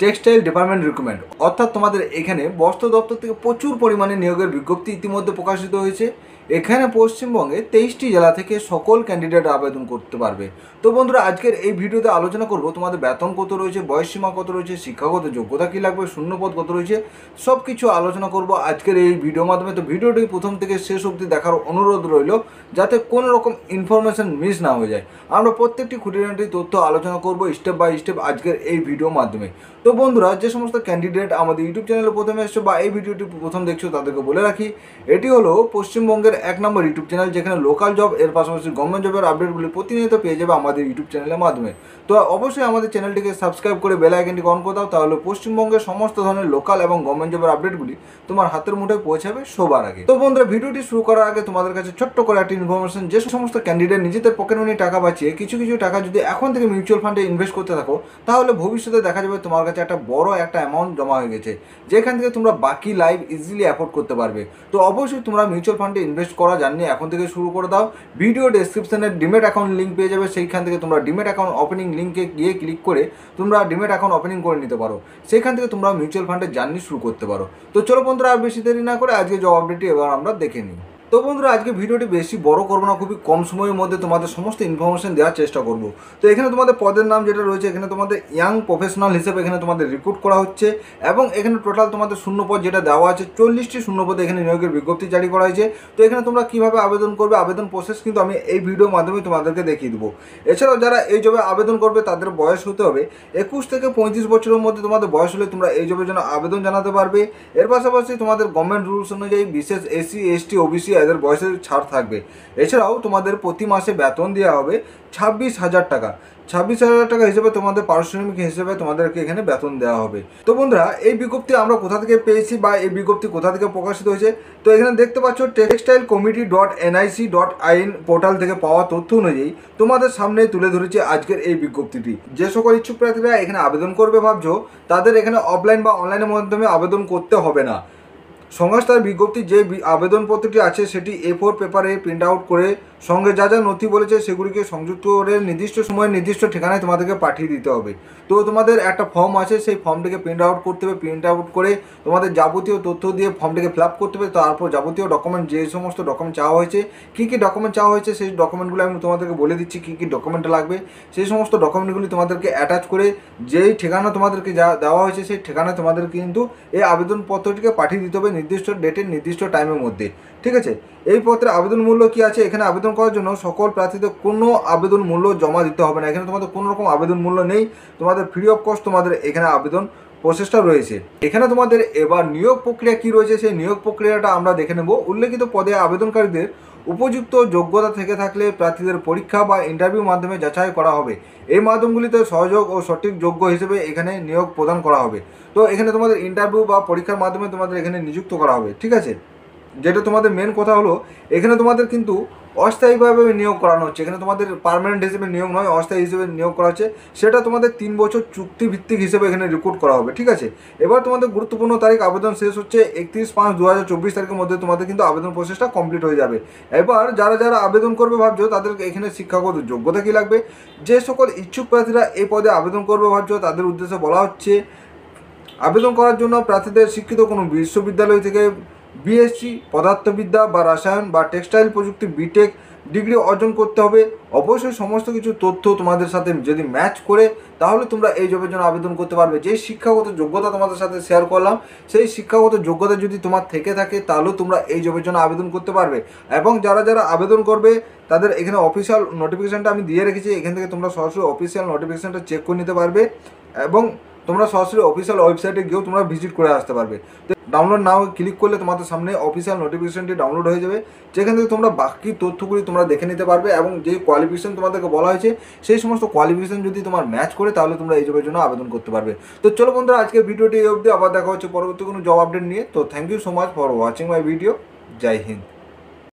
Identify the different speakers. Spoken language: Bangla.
Speaker 1: টেক্সটাইল ডিপার্টমেন্ট রিক্রুটমেন্ট অর্থাৎ তোমাদের এখানে বস্ত্র দপ্তর থেকে প্রচুর পরিমাণে নিয়োগের বিজ্ঞপ্তি ইতিমধ্যে প্রকাশিত হয়েছে এখানে পশ্চিমবঙ্গে তেইশটি জেলা থেকে সকল ক্যান্ডিডেট আবেদন করতে পারবে তো বন্ধুরা আজকের এই ভিডিওতে আলোচনা করব তোমাদের বেতন কত রয়েছে বয়সসীমা কত রয়েছে শিক্ষাগত যোগ্যতা কী লাগবে শূন্যপদ কত রয়েছে সব কিছু আলোচনা করব আজকের এই ভিডিও মাধ্যমে তো ভিডিওটি প্রথম থেকে শেষ অবধি দেখার অনুরোধ রইল যাতে কোনো রকম ইনফরমেশান মিস না হয়ে যায় আমরা প্রত্যেকটি খুঁটিনাটি তথ্য আলোচনা করব স্টেপ বাই স্টেপ আজকের এই ভিডিওর মাধ্যমে তো বন্ধুরা যে সমস্ত ক্যান্ডিডেট আমাদের ইউটিউব চ্যানেলে প্রথমে এসছো বা এই ভিডিওটি প্রথম দেখছো তাদেরকে বলে রাখি এটি হলো পশ্চিমবঙ্গের এক নম্বর ইউটিউব চ্যানেল যেখানে লোকাল জব এর পাশাপাশি গভর্নমেন্ট জবের আপডেটগুলি প্রতিনিয়ত পেয়ে যাবে আমাদের ইউটিউব চ্যানেলের মাধ্যমে তো অবশ্যই আমাদের চ্যানেলটিকে সাবস্ক্রাইব করে বেল আইকনটি অন করে দাও তাহলে পশ্চিমবঙ্গের সমস্ত ধরনের লোকাল এবং গভর্নমেন্ট জবের আপডেটগুলি তোমার হাতের মুঠে পৌঁছাবে সবার আগে তো বন্ধুরা ভিডিওটি শুরু করার আগে তোমাদের কাছে ছোট্ট করে একটি ইনফরমেশন যে সমস্ত ক্যান্ডিডেট নিজেদের পকেট মানি টাকা বাঁচিয়ে কিছু কিছু টাকা যদি এখন থেকে মিউচুয়াল ফান্ডে ইনভেস্ট করতে থাকো তাহলে ভবিষ্যতে দেখা যাবে তোমার কাছে একটা বড় একটা অ্যামাউন্ট জমা হয়ে গেছে যেখান থেকে তোমরা বাকি লাইফ ইজিলি অ্যাফোর্ড করতে পারবে তো অবশ্যই তোমরা মিউচুয়াল ফান্ডে ইনভেস্ট ইনভেস্ট করা জানলে এখন থেকে শুরু করে দাও ভিডিও ডেসক্রিপশানে ডিমেট অ্যাকাউন্ট লিঙ্ক পেয়ে যাবে সেইখান থেকে তোমরা ডিমেট অ্যাকাউন্ট ওপেনিং লিঙ্কে গিয়ে ক্লিক করে তোমরা ডিমেট অ্যাকাউন্ট ওপেনিং করে নিতে পারো সেইখান থেকে তোমরা মিউচুয়াল ফান্ডের জার্নি শুরু করতে পারো তো চলো বন্ধুরা আর বেশি দেরি না করে আজকে জব আপডেটটি এবার আমরা দেখে নিই তো বন্ধুরা আজকে ভিডিওটি বেশি বড় করবো না খুবই কম সময়ের মধ্যে তোমাদের সমস্ত ইনফরমেশন দেওয়ার চেষ্টা করব তো এখানে তোমাদের পদের নাম যেটা রয়েছে এখানে তোমাদের ইয়াং প্রফেশনাল হিসেবে এখানে তোমাদের রিক্রুট করা হচ্ছে এবং এখানে টোটাল তোমাদের শূন্যপদ যেটা দেওয়া আছে চল্লিশটি শূন্যপদে এখানে নিয়োগের বিজ্ঞপ্তি জারি করা হয়েছে তো এখানে তোমরা কীভাবে আবেদন করবে আবেদন প্রসেস কিন্তু আমি এই ভিডিওর মাধ্যমে তোমাদেরকে দেখিয়ে দেবো এছাড়াও যারা এই জবে আবেদন করবে তাদের বয়স হতে হবে একুশ থেকে পঁয়ত্রিশ বছরের মধ্যে তোমাদের বয়স হলে তোমরা এই জবের জন্য আবেদন জানাতে পারবে এর পাশাপাশি তোমাদের গভর্নমেন্ট রুলস অনুযায়ী বিশেষ এসসি এসটি ওবিসি এদের বয়সের ছাড় থাকবে এছাড়াও তোমাদের প্রতি মাসে বেতন দেওয়া হবে ছাব্বিশ হাজার টাকা ছাব্বিশ হাজার টাকা হিসেবে তোমাদের পারিশ্রমিক হিসেবে তোমাদেরকে এখানে বেতন দেওয়া হবে তো বন্ধুরা এই বিজ্ঞপ্তি আমরা কোথা থেকে পেয়েছি বা এই বিজ্ঞপ্তি কোথা থেকে প্রকাশিত হয়েছে তো এখানে দেখতে পাচ্ছ textile committee dot NIC dot in portal থেকে পাওয়া তথ্য অনুযায়ী তোমাদের সামনে তুলে ধরেছে আজকের এই বিজ্ঞপ্তিটি যে সকল ইচ্ছুক প্রার্থীরা এখানে আবেদন করবে ভাবছ তাদের এখানে অফলাইন বা অনলাইনের মাধ্যমে আবেদন করতে হবে না সংস্থার বিজ্ঞপ্তি যে আবেদনপত্রটি আছে সেটি এ ফোর পেপারে প্রিন্ট আউট করে সঙ্গে যা যা নথি বলেছে সেগুলিকে সংযুক্ত করে নির্দিষ্ট সময়ে নির্দিষ্ট ঠিকানায় তোমাদেরকে পাঠিয়ে দিতে হবে তো তোমাদের একটা ফর্ম আছে সেই ফর্মটিকে প্রিন্ট আউট করতে হবে প্রিন্ট আউট করে তোমাদের যাবতীয় তথ্য দিয়ে ফর্মটিকে ফিল আপ করতে হবে তারপর যাবতীয় ডকুমেন্ট যে সমস্ত ডকুমেন্ট চাওয়া হয়েছে কী কী ডকুমেন্ট চাওয়া হয়েছে সেই ডকুমেন্টগুলো আমি তোমাদেরকে বলে দিচ্ছি কী কী ডকুমেন্ট লাগবে সেই সমস্ত ডকুমেন্টগুলি তোমাদেরকে অ্যাটাচ করে যেই ঠিকানা তোমাদেরকে যা দেওয়া হয়েছে সেই ঠিকানা তোমাদের কিন্তু এই আবেদনপত্রটিকে পাঠিয়ে দিতে হবে নির্দিষ্ট ডেটের নির্দিষ্ট টাইমের মধ্যে ঠিক আছে এই পত্রে আবেদন মূল্য কি আছে এখানে আবেদন করার জন্য সকল প্রার্থীদের কোনো আবেদন মূল্য জমা দিতে হবে না এখানে তোমাদের কোনো রকম আবেদন মূল্য নেই তোমাদের ফ্রি অফ কস্ট তোমাদের এখানে আবেদন প্রসেসটা রয়েছে এখানে তোমাদের এবার নিয়োগ প্রক্রিয়া কি রয়েছে সেই নিয়োগ প্রক্রিয়াটা আমরা দেখে নেব উল্লেখিত পদে আবেদনকারীদের উপযুক্ত যোগ্যতা থেকে থাকলে প্রার্থীদের পরীক্ষা বা ইন্টারভিউ মাধ্যমে যাচাই করা হবে এই মাধ্যমগুলিতে সহযোগ ও সঠিক যোগ্য হিসেবে এখানে নিয়োগ প্রদান করা হবে তো এখানে তোমাদের ইন্টারভিউ বা পরীক্ষার মাধ্যমে তোমাদের এখানে নিযুক্ত করা হবে ঠিক আছে যেটা তোমাদের মেন কথা হলো এখানে তোমাদের কিন্তু অস্থায়ীভাবে নিয়োগ করানো হচ্ছে এখানে তোমাদের পারমানেন্ট হিসেবে নিয়োগ নয় অস্থায়ী হিসেবে নিয়োগ করা হচ্ছে সেটা তোমাদের তিন বছর চুক্তিভিত্তিক হিসেবে এখানে রিক্রুট করা হবে ঠিক আছে এবার তোমাদের গুরুত্বপূর্ণ তারিখ আবেদন শেষ হচ্ছে একত্রিশ পাঁচ দু হাজার চব্বিশ তারিখের মধ্যে তোমাদের কিন্তু আবেদন প্রসেসটা কমপ্লিট হয়ে যাবে এবার যারা যারা আবেদন করবে ভাবছো তাদের এখানে শিক্ষাগত যোগ্যতা কী লাগবে যে সকল ইচ্ছুক প্রার্থীরা এই পদে আবেদন করবে ভাবছো তাদের উদ্দেশ্যে বলা হচ্ছে আবেদন করার জন্য প্রার্থীদের শিক্ষিত কোনো বিশ্ববিদ্যালয় থেকে বিএসসি পদার্থবিদ্যা বা রসায়ন বা টেক্সটাইল প্রযুক্তি বিটেক ডিগ্রি অর্জন করতে হবে অবশ্যই সমস্ত কিছু তথ্য তোমাদের সাথে যদি ম্যাচ করে তাহলে তোমরা এই জবের জন্য আবেদন করতে পারবে যে শিক্ষাগত যোগ্যতা তোমাদের সাথে শেয়ার করলাম সেই শিক্ষাগত যোগ্যতা যদি তোমার থেকে থাকে তাহলেও তোমরা এই জবের জন্য আবেদন করতে পারবে এবং যারা যারা আবেদন করবে তাদের এখানে অফিসিয়াল নোটিফিকেশানটা আমি দিয়ে রেখেছি এখান থেকে তোমরা সরাসরি অফিসিয়াল নোটিফিকেশানটা চেক করে নিতে পারবে এবং তোমরা সরাসরি অফিসিয়াল ওয়েবসাইটে গিয়েও তোমরা ভিজিট করে আসতে পারবে তো ডাউনলোড নাও ক্লিক করলে তোমাদের সামনে অফিসিয়াল নোটিফিকেশনটি ডাউনলোড হয়ে যাবে যেখান থেকে তোমরা বাকি তথ্যগুলি তোমরা দেখে নিতে পারবে এবং যে কোয়ালিফিকেশান তোমাদেরকে বলা হয়েছে সেই সমস্ত কোয়ালিফিকেশন যদি তোমার ম্যাচ করে তাহলে তোমরা এই জবের জন্য আবেদন করতে পারবে তো চলো বন্ধুরা আজকে ভিডিওটি অবধি আবার দেখা হচ্ছে পরবর্তী কোনো জব আপডেট নিয়ে তো thank you so much for watching my video Jai Hind